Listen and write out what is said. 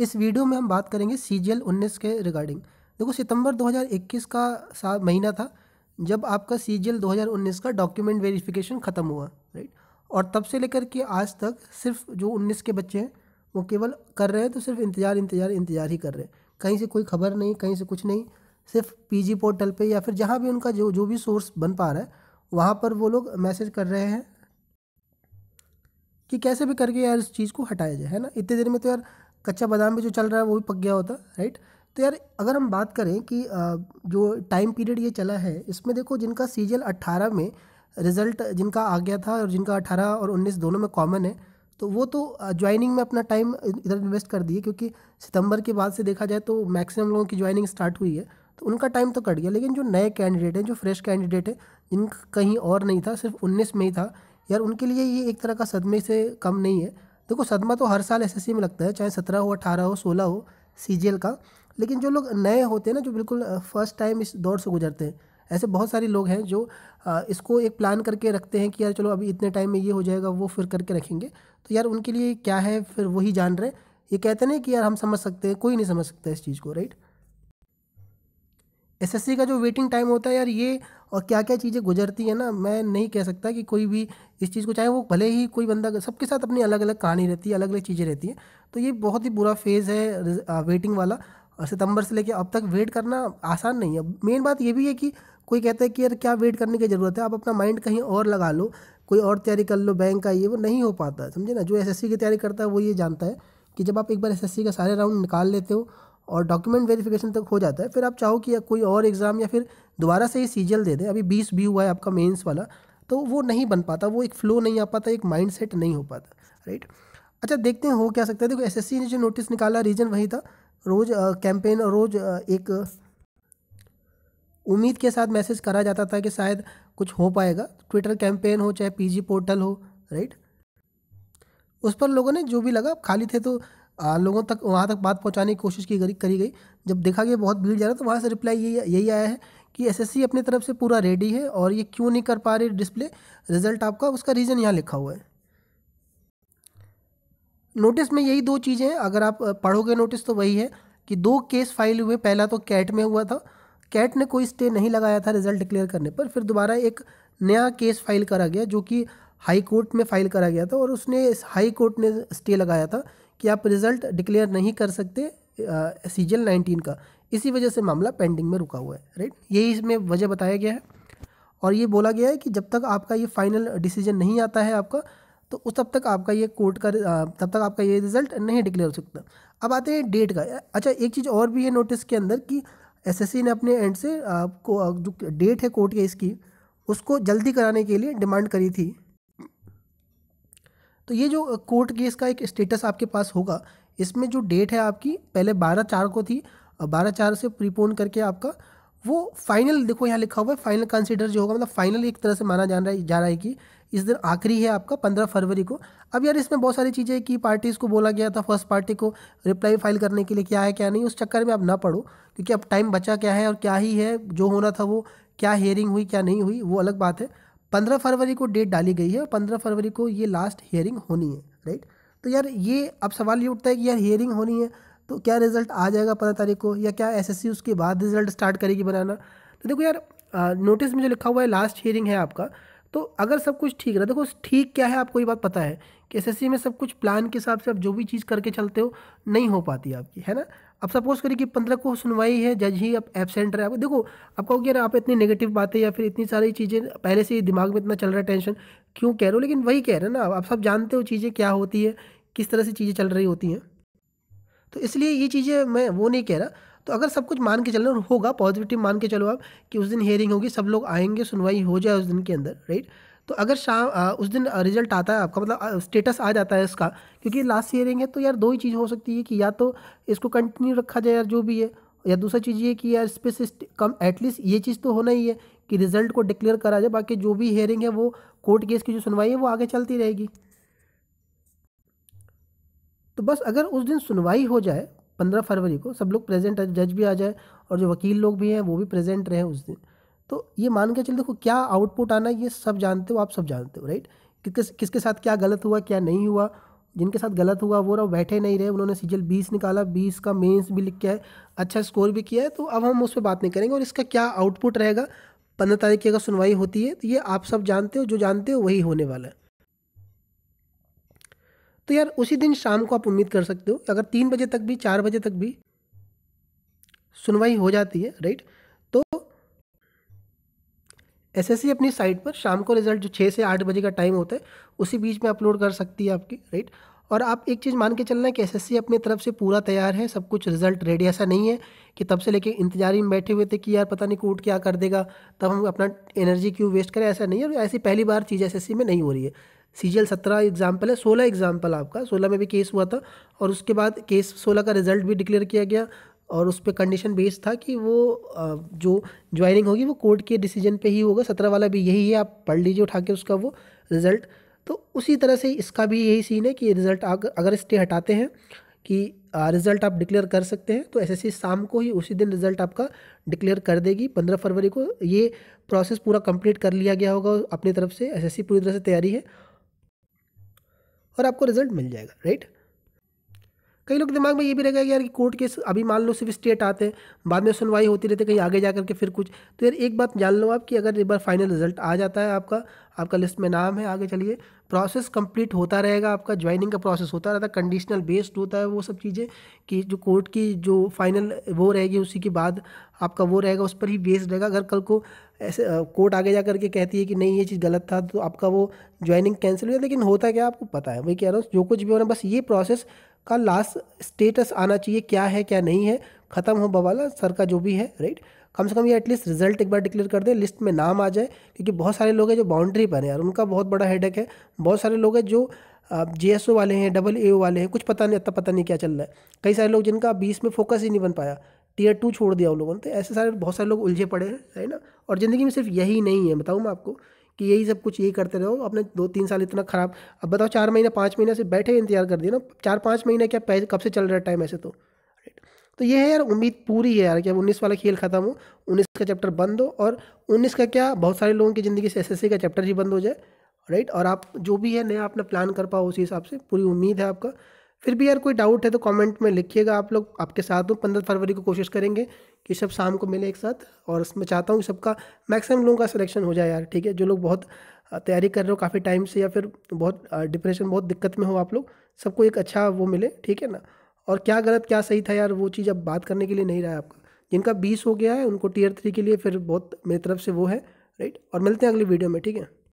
इस वीडियो में हम बात करेंगे सी जी के रिगार्डिंग देखो सितंबर 2021 का महीना था जब आपका सी जी का डॉक्यूमेंट वेरिफिकेशन ख़त्म हुआ राइट और तब से लेकर के आज तक सिर्फ जो 19 के बच्चे हैं वो केवल कर रहे हैं तो सिर्फ इंतज़ार इंतज़ार इंतज़ार ही कर रहे हैं कहीं से कोई खबर नहीं कहीं से कुछ नहीं सिर्फ पीजी पोर्टल पे या फिर जहाँ भी उनका जो जो भी सोर्स बन पा रहा है वहाँ पर वो लोग मैसेज कर रहे हैं कि कैसे भी करके यार इस चीज़ को हटाया जाए है ना इतने देर में तो यार कच्चा बादाम भी जो चल रहा है वो भी पक गया होता राइट तो यार अगर हम बात करें कि जो टाइम पीरियड ये चला है इसमें देखो जिनका सीजल अट्ठारह में रिज़ल्ट जिनका आ गया था और जिनका 18 और 19 दोनों में कॉमन है तो वो तो ज्वाइनिंग में अपना टाइम इधर इन्वेस्ट कर दिए क्योंकि सितंबर के बाद से देखा जाए तो मैक्सिमम लोगों की ज्वाइनिंग स्टार्ट हुई है तो उनका टाइम तो कट गया लेकिन जो नए कैंडिडेट हैं जो फ्रेश कैंडिडेट हैं जिनका कहीं और नहीं था सिर्फ उन्नीस में ही था यार उनके लिए ये एक तरह का सदमे से कम नहीं है देखो सदमा तो हर साल एस में लगता है चाहे सत्रह हो अठारह हो सोलह हो सी का लेकिन जो लोग नए होते हैं ना जो बिल्कुल फर्स्ट टाइम इस दौर से गुजरते हैं ऐसे बहुत सारे लोग हैं जो इसको एक प्लान करके रखते हैं कि यार चलो अभी इतने टाइम में ये हो जाएगा वो फिर करके रखेंगे तो यार उनके लिए क्या है फिर वही जान रहे ये कहते नहीं कि यार हम समझ सकते हैं कोई नहीं समझ सकता इस चीज़ को राइट एसएससी का जो वेटिंग टाइम होता है यार ये और क्या क्या चीज़ें गुजरती है ना मैं नहीं कह सकता कि कोई भी इस चीज़ को चाहे वो भले ही कोई बंदा सबके साथ अपनी अलग अलग कहानी रहती है अलग अलग चीज़ें रहती हैं तो ये बहुत ही बुरा फेज़ है वेटिंग वाला और सितंबर से लेके अब तक वेट करना आसान नहीं है मेन बात ये भी है कि कोई कहता है कि यार क्या वेट करने की ज़रूरत है आप अपना माइंड कहीं और लगा लो कोई और तैयारी कर लो बैंक का ये वो नहीं हो पाता समझे ना जो एस की तैयारी करता है वो ये जानता है कि जब आप एक बार एस का सारे राउंड निकाल लेते हो और डॉक्यूमेंट वेरिफिकेशन तक हो जाता है फिर आप चाहो कि कोई और एग्ज़ाम या फिर दोबारा से ही सीजल दे दें अभी बीस भी हुआ है आपका मेंस वाला तो वो नहीं बन पाता वो एक फ़्लो नहीं आ पाता एक माइंड सेट नहीं हो पाता राइट अच्छा देखते हैं हो क्या सकता है देखो एस ने जो नोटिस निकाला रीज़न वही था रोज़ कैंपेन रोज़ एक उम्मीद के साथ मैसेज करा जाता था कि शायद कुछ हो पाएगा ट्विटर कैंपेन हो चाहे पीजी पोर्टल हो राइट उस पर लोगों ने जो भी लगा खाली थे तो आ, लोगों तक वहाँ तक बात पहुँचाने की कोशिश की करी गई जब देखा गया बहुत भीड़ जा रहा तो वहाँ से रिप्लाई यही यही आया है कि एसएससी अपनी तरफ से पूरा रेडी है और ये क्यों नहीं कर पा रही डिस्प्ले रिजल्ट आपका उसका रीज़न यहाँ लिखा हुआ है नोटिस में यही दो चीज़ें हैं अगर आप पढ़ोगे नोटिस तो वही है कि दो केस फाइल हुए पहला तो कैट में हुआ था कैट ने कोई स्टे नहीं लगाया था रिजल्ट डिक्लेयर करने पर फिर दोबारा एक नया केस फाइल करा गया जो कि हाई कोर्ट में फाइल करा गया था और उसने हाई कोर्ट ने स्टे लगाया था कि आप रिज़ल्ट डिक्लेयर नहीं कर सकते सीजल नाइनटीन का इसी वजह से मामला पेंडिंग में रुका हुआ है राइट यही इसमें वजह बताया गया है और ये बोला गया है कि जब तक आपका ये फाइनल डिसीजन नहीं आता है आपका तो उस तब तक आपका ये कोर्ट का तब तक आपका ये रिजल्ट नहीं डिक्लेयर हो सकता अब आते हैं डेट का अच्छा एक चीज़ और भी है नोटिस के अंदर कि एसएससी ने अपने एंड से आपको जो डेट है कोर्ट केस की उसको जल्दी कराने के लिए डिमांड करी थी तो ये जो कोर्ट केस का एक स्टेटस आपके पास होगा इसमें जो डेट है आपकी पहले बारह चार को थी और बारह चार से प्रीपोन करके आपका वो फाइनल देखो यहाँ लिखा हुआ है फाइनल कंसिडर जो होगा मतलब फाइनल एक तरह से माना जा रहा है जा रहा है कि इस दिन आखिरी है आपका पंद्रह फरवरी को अब यार इसमें बहुत सारी चीज़ें कि पार्टीज़ को बोला गया था फर्स्ट पार्टी को रिप्लाई फाइल करने के लिए क्या है क्या नहीं उस चक्कर में आप ना पढ़ो क्योंकि अब टाइम बचा क्या है और क्या ही है जो होना था वो क्या हेयरिंग हुई क्या नहीं हुई वो अलग बात है पंद्रह फरवरी को डेट डाली गई है और पंद्रह फरवरी को ये लास्ट हेयरिंग होनी है राइट तो यार ये अब सवाल ये उठता है कि यार हेयरिंग होनी है तो क्या रिजल्ट आ जाएगा पंद्रह तारीख को या क्या एस उसके बाद रिजल्ट स्टार्ट करेगी बनाना तो देखो यार नोटिस में जो लिखा हुआ है लास्ट हियरिंग है आपका तो अगर सब कुछ ठीक रहा देखो ठीक क्या है आपको ये बात पता है कि एस में सब कुछ प्लान के हिसाब से आप जो भी चीज़ करके चलते हो नहीं हो पाती आपकी है ना अब सपोज करिए कि पंद्रह को सुनवाई है जज ही अब एबसेंट रहे आपको देखो आप कि यार आप इतनी नेगेटिव बातें या फिर इतनी सारी चीज़ें पहले से ही दिमाग में इतना चल रहा है टेंशन क्यों कह रहे हो लेकिन वही कह रहे हैं ना आप सब जानते हो चीज़ें क्या होती है किस तरह से चीज़ें चल रही होती हैं तो इसलिए ये चीज़ें मैं वो नहीं कह रहा तो अगर सब कुछ मान के चलना होगा पॉजिटिव मान के चलो आप कि उस दिन हेयरिंग होगी सब लोग आएंगे सुनवाई हो जाए उस दिन के अंदर राइट तो अगर शाम उस दिन रिजल्ट आता है आपका मतलब स्टेटस आ जाता है इसका क्योंकि लास्ट हेयरिंग है तो यार दो ही चीज़ हो सकती है कि या तो इसको कंटिन्यू रखा जाए यार जो भी है या दूसरा चीज़ ये कि यार स्पेसिस्ट कम एटलीस्ट ये चीज़ तो होना ही है कि रिजल्ट को डिक्लेयर करा जाए बाकी जो भी हेयरिंग है वो कोर्ट केस की जो सुनवाई है वो आगे चलती रहेगी तो बस अगर उस दिन सुनवाई हो जाए पंद्रह फरवरी को सब लोग प्रेजेंट जज भी आ जाए और जो वकील लोग भी हैं वो भी प्रेजेंट रहे उस दिन तो ये मान के चल देखो क्या आउटपुट आना ये सब जानते हो आप सब जानते हो राइट किस किसके साथ क्या गलत हुआ क्या नहीं हुआ जिनके साथ गलत हुआ वो रहा बैठे नहीं रहे उन्होंने सीजल बीस निकाला बीस का मेंस भी लिख के है अच्छा स्कोर भी किया है तो अब हम उस पर बात नहीं करेंगे और इसका क्या आउटपुट रहेगा पंद्रह तारीख की अगर सुनवाई होती है तो ये आप सब जानते हो जो जानते हो वही होने वाला है तो यार उसी दिन शाम को आप उम्मीद कर सकते हो अगर तीन बजे तक भी चार बजे तक भी सुनवाई हो जाती है राइट तो सी अपनी साइट पर शाम को रिजल्ट जो छः से आठ बजे का टाइम होता है उसी बीच में अपलोड कर सकती है आपकी राइट और आप एक चीज़ मान के चलना है कि एस अपनी तरफ से पूरा तैयार है सब कुछ रिजल्ट रेडी ऐसा नहीं है कि तब से लेके इंतजारी में बैठे हुए थे कि यार पता नहीं कोर्ट क्या कर देगा तब हम अपना एनर्जी क्यों वेस्ट करें ऐसा नहीं है ऐसी पहली बार चीज़ एस में नहीं हो रही है सी जी एल सत्रह एग्जाम्पल है सोलह एग्जाम्पल आपका सोलह में भी केस हुआ था और उसके बाद केस सोलह का रिजल्ट भी डिक्लेयर किया गया और उस पर कंडीशन बेस्ड था कि वो जो ज्वाइनिंग होगी वो कोर्ट के डिसीजन पे ही होगा सत्रह वाला भी यही है आप पढ़ लीजिए उठा के उसका वो रिज़ल्ट तो उसी तरह से इसका भी यही सीन है कि रिज़ल्ट अगर स्टे हटाते हैं कि रिज़ल्ट आप डिक्लेयर कर सकते हैं तो एसएससी शाम को ही उसी दिन रिज़ल्ट आपका डिक्लेयर कर देगी पंद्रह फरवरी को ये प्रोसेस पूरा कंप्लीट कर लिया गया होगा अपनी तरफ से एसएससी पूरी तरह से तैयारी है और आपको रिज़ल्ट मिल जाएगा राइट कई लोग दिमाग में ये भी रहेगा यार कि कोर्ट केस अभी मान लो सिर्फ स्टेट आते हैं बाद में सुनवाई होती रहती है कहीं आगे जा करके फिर कुछ तो यार एक बात जान लो आप कि अगर एक बार फाइनल रिजल्ट आ जाता है आपका आपका लिस्ट में नाम है आगे चलिए प्रोसेस कंप्लीट होता रहेगा आपका ज्वाइनिंग का प्रोसेस होता रहता है कंडीशनल बेस्ड होता है वो सब चीज़ें कि जो कोर्ट की जो फाइनल वो रहेगी उसी के बाद आपका वो रहेगा उस पर ही बेस्ड रहेगा अगर कल को ऐसे कोर्ट आगे जा करके कहती है कि नहीं ये चीज़ गलत था तो आपका वो ज्वाइनिंग कैंसिल हो जाए लेकिन होता क्या आपको पता है वही कह रहा हूँ जो कुछ भी हो रहा है बस ये प्रोसेस का लास्ट स्टेटस आना चाहिए क्या है क्या नहीं है ख़त्म हो बवाला सर का जो भी है राइट कम से कम ये एटलीस्ट रिजल्ट एक बार डिक्लेयर कर दे लिस्ट में नाम आ जाए क्योंकि बहुत सारे लोग हैं जो बाउंड्री पर हैं यार उनका बहुत बड़ा हेड है बहुत सारे लोग हैं जो जे एस ओ वाले हैं डबल ए ओ वाले हैं कुछ पता नहीं इतना पता नहीं क्या चल रहा है कई सारे लोग जिनका बीस में फोकस ही नहीं बन पाया टीयर टू छोड़ दिया उन लोगों ने तो ऐसे सारे बहुत सारे लोग उलझे पड़े हैं है ना और ज़िंदगी में सिर्फ यही नहीं है बताऊँ मैं आपको कि यही सब कुछ यही करते रहो अपने दो तीन साल इतना ख़राब अब बताओ चार महीना पाँच महीने से बैठे इंतजार कर दिए ना चार पाँच महीने क्या कब से चल रहा है टाइम ऐसे तो तो ये है यार उम्मीद पूरी है यार कि अब उन्नीस वाला खेल ख़त्म हो उन्नीस का चैप्टर बंद हो और उन्नीस का क्या बहुत सारे लोगों की ज़िंदगी से एस का चैप्टर ही बंद हो जाए राइट और आप जो भी है नया अपना प्लान कर पाओ उसी हिसाब से पूरी उम्मीद है आपका फिर भी यार कोई डाउट है तो कमेंट में लिखिएगा आप लोग आपके साथ हूँ पंद्रह फरवरी को कोशिश करेंगे कि सब शाम को मिले एक साथ और मैं चाहता हूँ कि सबका मैक्सिमम लोगों का सिलेक्शन हो जाए यार ठीक है जो लोग बहुत तैयारी कर रहे हो काफ़ी टाइम से या फिर बहुत डिप्रेशन बहुत दिक्कत में हो आप लोग सबको एक अच्छा वो मिले ठीक है ना और क्या गलत क्या सही था यार वो चीज़ अब बात करने के लिए नहीं रहा है आपका जिनका बीस हो गया है उनको टीयर थ्री के लिए फिर बहुत मेरी तरफ से वो है राइट और मिलते हैं अगली वीडियो में ठीक है